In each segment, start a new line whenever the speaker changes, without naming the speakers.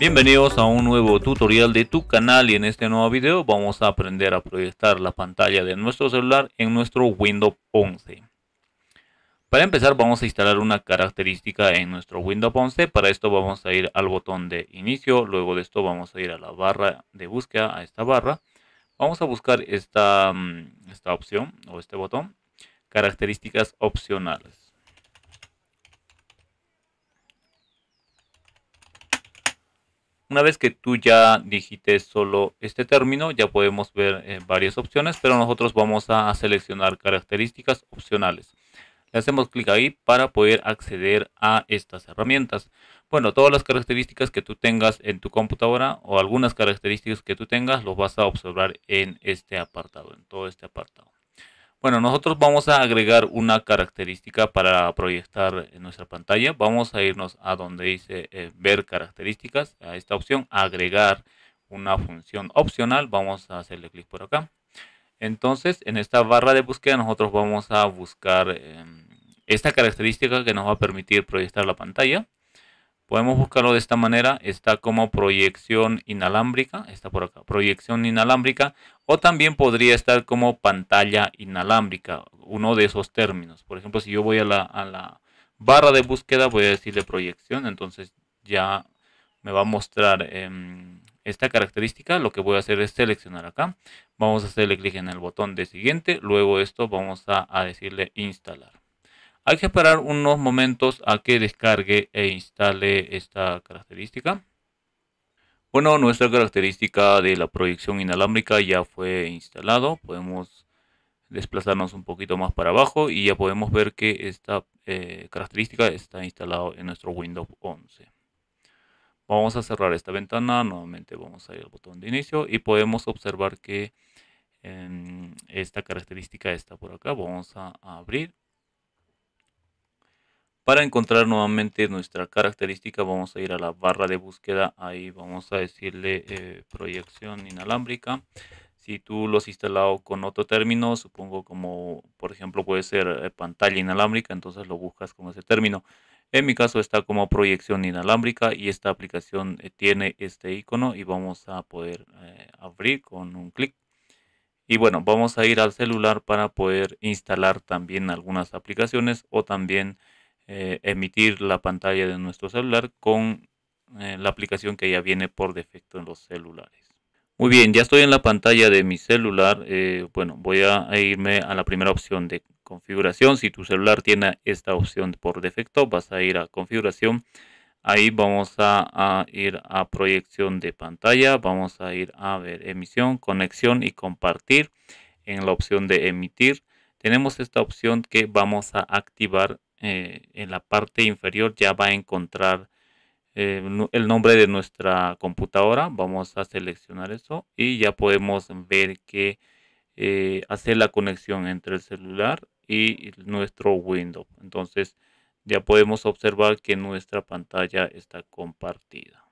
Bienvenidos a un nuevo tutorial de tu canal y en este nuevo video vamos a aprender a proyectar la pantalla de nuestro celular en nuestro Windows 11. Para empezar vamos a instalar una característica en nuestro Windows 11, para esto vamos a ir al botón de inicio, luego de esto vamos a ir a la barra de búsqueda, a esta barra. Vamos a buscar esta, mm, esta opción o este botón, características opcionales. Una vez que tú ya dijiste solo este término, ya podemos ver eh, varias opciones, pero nosotros vamos a seleccionar características opcionales. Le hacemos clic ahí para poder acceder a estas herramientas. Bueno, todas las características que tú tengas en tu computadora o algunas características que tú tengas, los vas a observar en este apartado, en todo este apartado. Bueno, nosotros vamos a agregar una característica para proyectar en nuestra pantalla. Vamos a irnos a donde dice eh, ver características, a esta opción, agregar una función opcional. Vamos a hacerle clic por acá. Entonces, en esta barra de búsqueda nosotros vamos a buscar em, esta característica que nos va a permitir proyectar la pantalla. Podemos buscarlo de esta manera. Está como proyección inalámbrica. Está por acá. Proyección inalámbrica. O también podría estar como pantalla inalámbrica. Uno de esos términos. Por ejemplo, si yo voy a la, barra de búsqueda, voy a decirle proyección. Entonces ya me va a mostrar em, esta característica. Lo que voy a hacer es seleccionar acá. Vamos a hacerle clic en el botón de siguiente. Luego esto vamos a decirle instalar. Hay que esperar unos momentos a que descargue e instale esta característica. Bueno, nuestra característica de la proyección inalámbrica ya fue instalado. Podemos desplazarnos un poquito más para abajo y ya podemos ver que esta eh, característica está instalado en nuestro Windows 11. Vamos a cerrar esta ventana, nuevamente vamos a ir al botón de inicio y podemos observar que em, esta característica está por acá. Vamos a abrir para encontrar nuevamente nuestra característica vamos a ir a la barra de búsqueda. Ahí vamos a decirle eh, proyección inalámbrica. Si tú lo has instalado con otro término, supongo como por ejemplo puede ser eh, pantalla inalámbrica, entonces lo buscas con ese término. En mi caso está como proyección inalámbrica y esta aplicación eh, tiene este icono y vamos a poder abrir con un clic. Y bueno, vamos a ir al celular para poder instalar también algunas aplicaciones o también eh, emitir la pantalla de nuestro celular con eh, la aplicación que ya viene por defecto en los celulares. Muy bien, ya estoy en la pantalla de mi celular. Eh, bueno, voy a irme a la primera opción de configuración. Si tu celular tiene esta opción por defecto, vas a ir a configuración. Ahí vamos a, a ir a proyección de pantalla. Vamos a ir a ver emisión, conexión y compartir. En la opción de emitir tenemos esta opción que vamos a activar eh, en la parte inferior ya va a encontrar eh, el nombre de nuestra computadora. Vamos a seleccionar eso y ya podemos ver que eh, hace la conexión entre el celular y nuestro Windows. Entonces ya podemos observar que nuestra pantalla está compartida.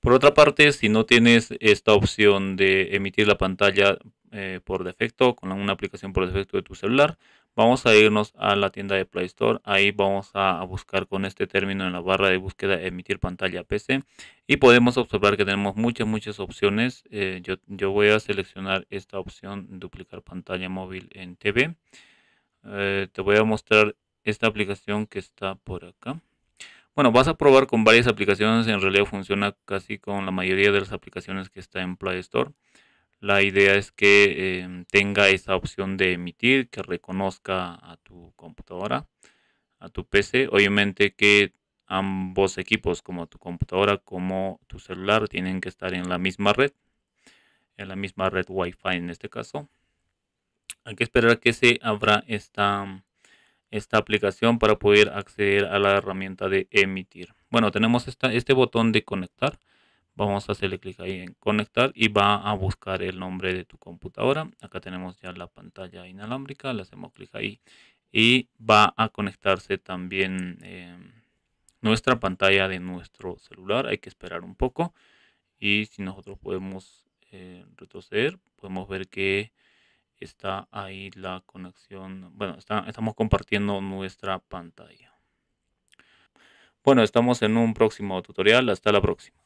Por otra parte, si no tienes esta opción de emitir la pantalla por defecto con una aplicación por defecto de tu celular, Vamos a irnos a la tienda de Play Store. Ahí vamos a buscar con este término en la barra de búsqueda emitir pantalla PC. Y podemos observar que tenemos muchas, muchas opciones. Eh, yo, voy a seleccionar esta opción duplicar pantalla móvil en TV. Eh, te voy a mostrar esta aplicación que está por acá. Bueno, vas a probar con varias aplicaciones. En realidad funciona casi con la mayoría de las aplicaciones que está en Play Store. La idea es que em, tenga esa opción de emitir, que reconozca a tu computadora, a tu PC. Obviamente que ambos equipos, como tu computadora como tu celular, tienen que estar en la misma red, en la misma red Wi-Fi en este caso. Hay que esperar que se abra esta, esta aplicación para poder acceder a la herramienta de emitir. Bueno, tenemos este botón de conectar vamos a hacerle clic ahí en conectar y va a buscar el nombre de tu computadora acá tenemos ya la pantalla inalámbrica le hacemos clic ahí y va a conectarse también eh, nuestra pantalla de nuestro celular hay que esperar un poco y si nosotros podemos eh, retroceder podemos ver que está ahí la conexión bueno estamos compartiendo nuestra pantalla bueno estamos en un próximo tutorial hasta la próxima